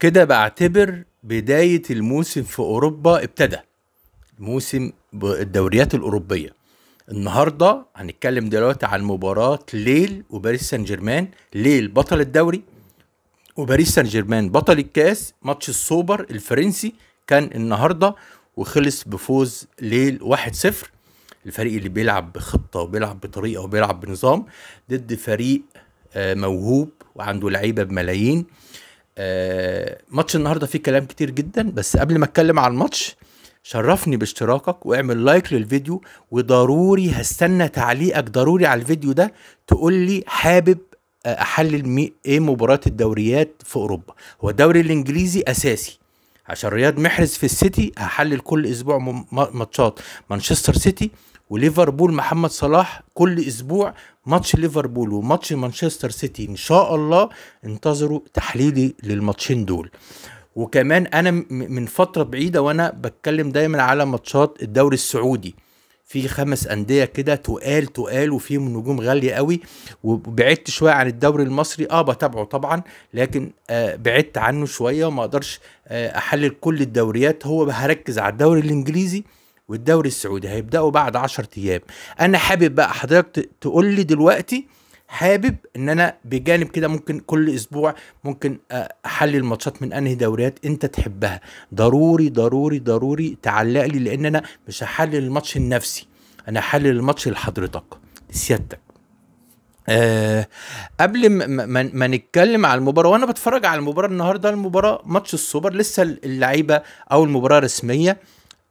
كده بعتبر بداية الموسم في أوروبا ابتدى موسم الدوريات الأوروبية النهاردة هنتكلم دلوقتي عن مباراة ليل وباريس سان جيرمان ليل بطل الدوري وباريس سان جيرمان بطل الكاس ماتش السوبر الفرنسي كان النهاردة وخلص بفوز ليل 1-0 الفريق اللي بيلعب بخطة وبيلعب بطريقة وبيلعب بنظام ضد فريق آه، موهوب وعنده لعيبة بملايين آه، ماتش النهارده فيه كلام كتير جدا بس قبل ما اتكلم عن الماتش شرفني باشتراكك واعمل لايك للفيديو وضروري هستنى تعليقك ضروري على الفيديو ده تقول لي حابب آه، احلل ايه مباراه الدوريات في اوروبا هو الدوري الانجليزي اساسي عشان رياض محرز في السيتي هحلل كل اسبوع ماتشات مانشستر سيتي وليفربول محمد صلاح كل اسبوع ماتش ليفربول وماتش مانشستر سيتي ان شاء الله انتظروا تحليلي للماتشين دول وكمان انا من فتره بعيده وانا بتكلم دايما على ماتشات الدوري السعودي في خمس انديه كده تقال تقال وفيهم نجوم غاليه قوي وبعدت شويه عن الدوري المصري اه بتابعه طبعا لكن آه بعدت عنه شويه وما اقدرش آه احلل كل الدوريات هو هركز على الدوري الانجليزي والدوري السعودي هيبداوا بعد 10 ايام انا حابب بقى حضرتك تقول لي دلوقتي حابب ان انا بجانب كده ممكن كل اسبوع ممكن آه، احلل الماتشات من انهي دوريات انت تحبها ضروري ضروري ضروري تعلق لي لان انا مش هحلل الماتش النفسي انا هحلل الماتش لحضرتك سيادتك أه قبل ما, ما نتكلم على المباراه وانا بتفرج على المباراه النهارده المباراه ماتش السوبر لسه اللعيبه او المباراة رسميه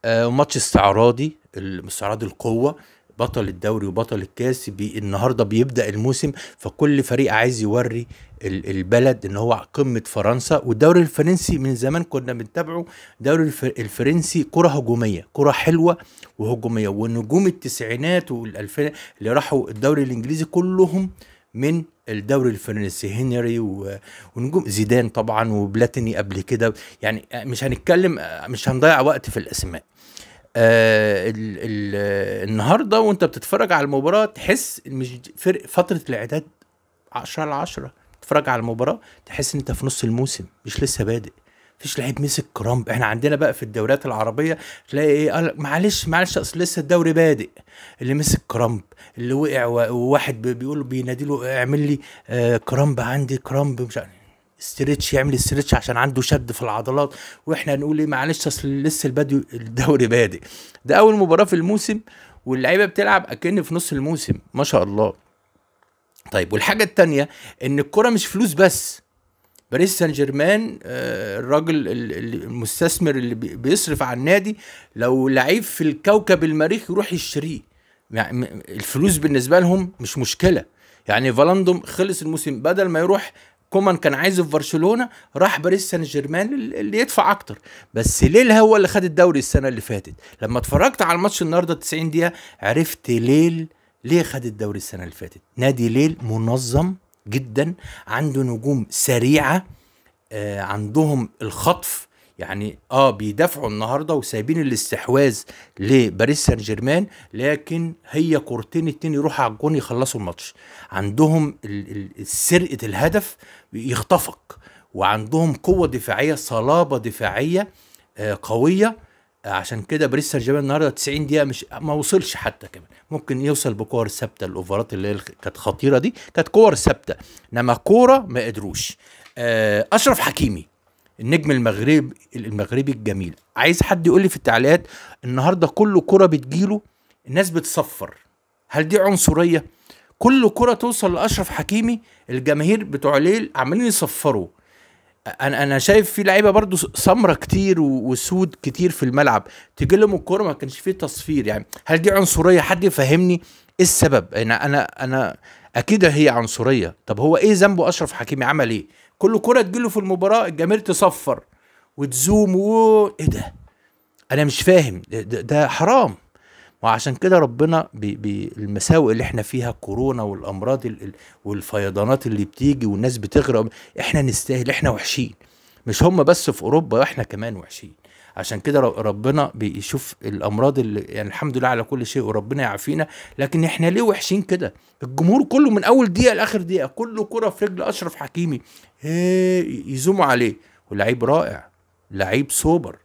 آه، ماتش استعراضي استعراض القوه بطل الدوري وبطل الكاس بي النهارده بيبدا الموسم فكل فريق عايز يوري البلد ان هو قمه فرنسا والدوري الفرنسي من زمان كنا بنتابعه الدوري الفرنسي كره هجوميه كره حلوه وهجوميه ونجوم التسعينات والالفينات اللي راحوا الدوري الانجليزي كلهم من الدوري الفرنسي هنري ونجوم زيدان طبعا وبلاتيني قبل كده يعني مش هنتكلم مش هنضيع وقت في الاسماء آه ال ال النهارده وانت بتتفرج على المباراه تحس مش فرق فتره الاعداد 10 على 10 تتفرج على المباراه تحس ان انت في نص الموسم مش لسه بادئ فيش لعيب مسك كرامب احنا عندنا بقى في الدوريات العربيه تلاقي ايه قال معلش معلش اصل لسه الدوري بادئ اللي مسك كرامب اللي وقع وواحد بيقول بينادي له اعمل لي آه، كرامب عندي كرامب مش استرتش استريتش يعمل استريتش عشان عنده شد في العضلات واحنا نقول ايه معلش اصل لسه البادي الدوري بادئ ده اول مباراه في الموسم واللعيبه بتلعب اكن في نص الموسم ما شاء الله طيب والحاجه الثانيه ان الكره مش فلوس بس باريس سان جيرمان آه، الراجل المستثمر اللي بيصرف على النادي لو لعيب في الكوكب المريخ يروح يشتريه يعني الفلوس بالنسبه لهم مش مشكله يعني فالاندوم خلص الموسم بدل ما يروح كومان كان عايزه في برشلونه راح باريس سان جيرمان اللي يدفع اكتر بس ليل هو اللي خد الدوري السنه اللي فاتت لما اتفرجت على الماتش النهارده 90 دقيقه عرفت ليل ليه خد الدوري السنه اللي فاتت نادي ليل منظم جدا عنده نجوم سريعه آه عندهم الخطف يعني اه بيدافعوا النهارده وسايبين الاستحواذ لباريس سان جيرمان لكن هي كورتين اتنين يروحوا على الجون يخلصوا الماتش عندهم سرقه الهدف يخطفك وعندهم قوه دفاعيه صلابه دفاعيه آه قويه عشان كده باريس سان جيرمان النهارده 90 دقيقه مش ما وصلش حتى كمان ممكن يوصل بكور ثابته الاوفرات اللي كانت خطيره دي كانت كور ثابته انما كوره ما قدروش آه، اشرف حكيمي النجم المغرب المغربي الجميل عايز حد يقول لي في التعليقات النهارده كل كره بتجيله الناس بتصفر هل دي عنصريه كل كره توصل لاشرف حكيمي الجماهير بتوع ليل عمالين يصفروا انا انا شايف في لعيبه برضو سمره كتير وسود كتير في الملعب تجي لهم الكوره ما كانش فيه تصفير يعني هل دي عنصريه حد يفهمني ايه السبب انا انا انا اكيد هي عنصريه طب هو ايه ذنبه اشرف حكيمي عمل ايه كل كره تجيله في المباراه الجماهير تصفر وتزوم و ايه ده انا مش فاهم ده, ده حرام وعشان كده ربنا بي بي المساوئ اللي احنا فيها كورونا والامراض والفيضانات اللي بتيجي والناس بتغرق احنا نستاهل احنا وحشين مش هم بس في اوروبا احنا كمان وحشين عشان كده ربنا بيشوف الامراض اللي يعني الحمد لله على كل شيء وربنا يعافينا لكن احنا ليه وحشين كده الجمهور كله من اول دقيقه لاخر دقيقه كله كره في رجل اشرف حكيمي إيه، يزوموا عليه ولعيب رائع لعيب سوبر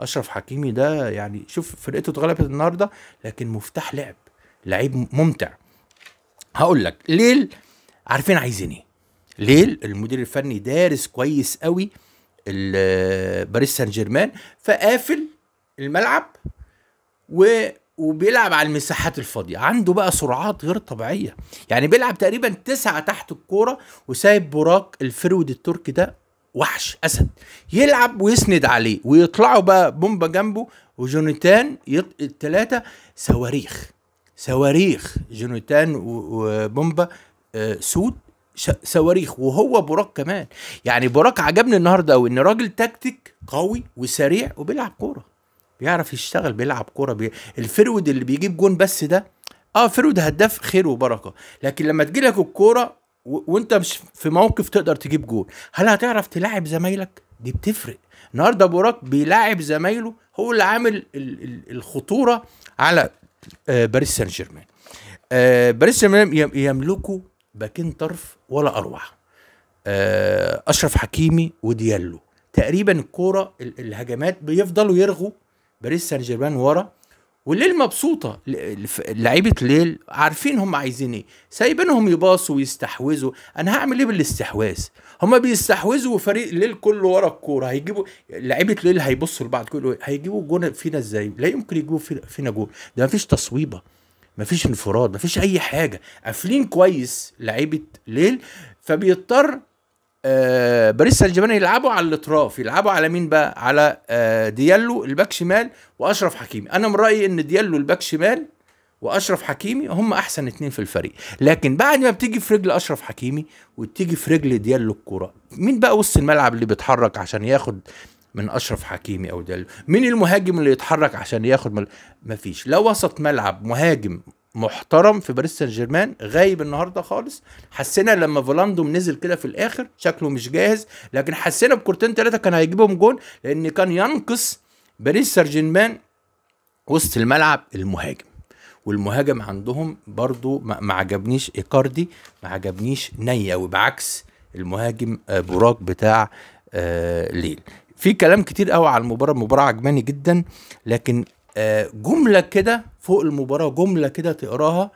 اشرف حكيمي ده يعني شوف فرقته اتغلبت النهارده لكن مفتاح لعب لعيب ممتع هقول لك ليل عارفين عايزين ايه ليل المدير الفني دارس كويس قوي باريس سان جيرمان فقافل الملعب و وبيلعب على المساحات الفاضيه عنده بقى سرعات غير طبيعيه يعني بيلعب تقريبا تسعة تحت الكوره وسايب براك الفرود التركي ده وحش اسد يلعب ويسند عليه ويطلعوا بقى بومبا جنبه وجونيتان يط... التلاتة صواريخ صواريخ جونتان وبومبا آه سود صواريخ وهو براك كمان يعني براك عجبني النهارده قوي ان راجل تكتيك قوي وسريع وبيلعب كوره بيعرف يشتغل بيلعب كوره بي... الفرود اللي بيجيب جون بس ده اه فرود هداف خير وبركه لكن لما تجي لك الكوره وانت مش في موقف تقدر تجيب جول هل هتعرف تلاعب زمايلك دي بتفرق النهارده بوراك بيلاعب زمايله هو اللي عامل الخطوره على آه، باريس سان جيرمان آه، باريس سان جيرمان يملكه باكين طرف ولا اروع آه، اشرف حكيمي وديالو تقريبا الكوره الهجمات بيفضلوا يرغوا باريس سان جيرمان ورا والليل مبسوطه لعيبه ليل عارفين هم عايزين ايه سايبينهم يباصوا ويستحوذوا انا هعمل ايه بالاستحواذ هم بيستحوذوا وفريق ليل كله ورا الكوره هيجيبوا لعيبه ليل هيبصوا لبعض كله هيجيبوا جون فينا ازاي لا يمكن يجيبوا فينا جون ده مفيش تصويبه مفيش انفراد مفيش اي حاجه قافلين كويس لعيبه ليل فبيضطر آه باريس سان جيرمان يلعبوا على الاطراف يلعبوا على مين بقى على آه ديالو الباك شمال واشرف حكيمي انا من رايي ان ديالو الباك شمال واشرف حكيمي هم احسن اتنين في الفريق لكن بعد ما بتيجي في رجل اشرف حكيمي وتيجي في رجل ديالو الكره مين بقى وسط الملعب اللي بيتحرك عشان ياخد من اشرف حكيمي او ديالو مين المهاجم اللي يتحرك عشان ياخد مل... مفيش لو وسط ملعب مهاجم محترم في باريس سان جيرمان غايب النهارده خالص حسينا لما فولاندوم نزل كده في الاخر شكله مش جاهز لكن حسينا بكورتين ثلاثه كان هيجيبهم جون لان كان ينقص باريس سان جيرمان وسط الملعب المهاجم والمهاجم عندهم برضو ما عجبنيش ايكاردي ما عجبنيش نيوي بعكس المهاجم آه، براك بتاع آه، ليل في كلام كتير قوي على المباراه المباراه عجباني جدا لكن جمله كده فوق المباراه جمله كده تقراها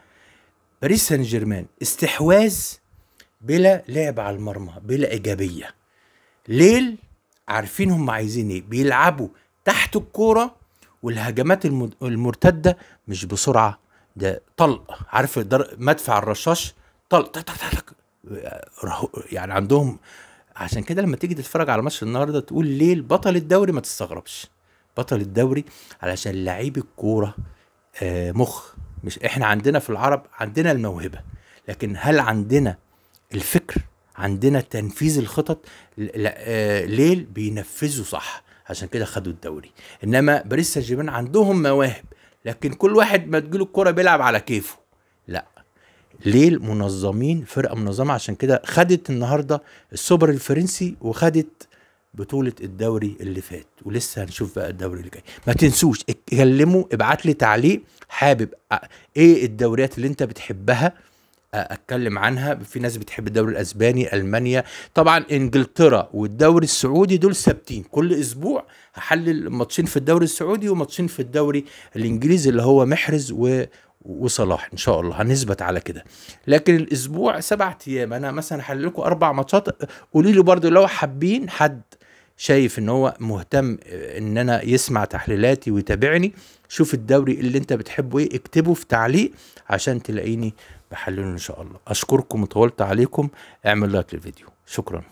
باريس سان جيرمان استحواذ بلا لعب على المرمى بلا ايجابيه ليل عارفين هم عايزين ايه بيلعبوا تحت الكوره والهجمات المرتده مش بسرعه ده طلق عارف مدفع الرشاش طلق طلق طلق يعني عندهم عشان كده لما تيجي تتفرج على ماتش النهارده تقول ليه بطل الدوري ما تستغربش بطل الدوري علشان لعيب الكوره آه، مخ مش احنا عندنا في العرب عندنا الموهبه لكن هل عندنا الفكر عندنا تنفيذ الخطط آه، ليل بينفذوا صح عشان كده خدوا الدوري انما باريس سان جيرمان عندهم مواهب لكن كل واحد ما تجيله الكوره بيلعب على كيفه لا ليل منظمين فرقه منظمه عشان كده خدت النهارده السوبر الفرنسي وخدت بطولة الدوري اللي فات ولسه هنشوف بقى الدوري اللي جاي ما تنسوش اتكلموا ابعت لي تعليق حابب ايه الدوريات اللي انت بتحبها اتكلم عنها في ناس بتحب الدوري الاسباني المانيا طبعا انجلترا والدوري السعودي دول ثابتين كل اسبوع هحلل ماتشين في الدوري السعودي وماتشين في الدوري الانجليزي اللي هو محرز و وصلاح ان شاء الله هنثبت على كده لكن الاسبوع سبعة ايام انا مثلا هحلل لكم اربع ماتشات قولي لي برضو لو حابين حد شايف ان هو مهتم ان انا يسمع تحليلاتي ويتابعني شوف الدوري اللي انت بتحبه ايه اكتبه في تعليق عشان تلاقيني بحلله ان شاء الله اشكركم وطولت عليكم اعمل لايك للفيديو شكرا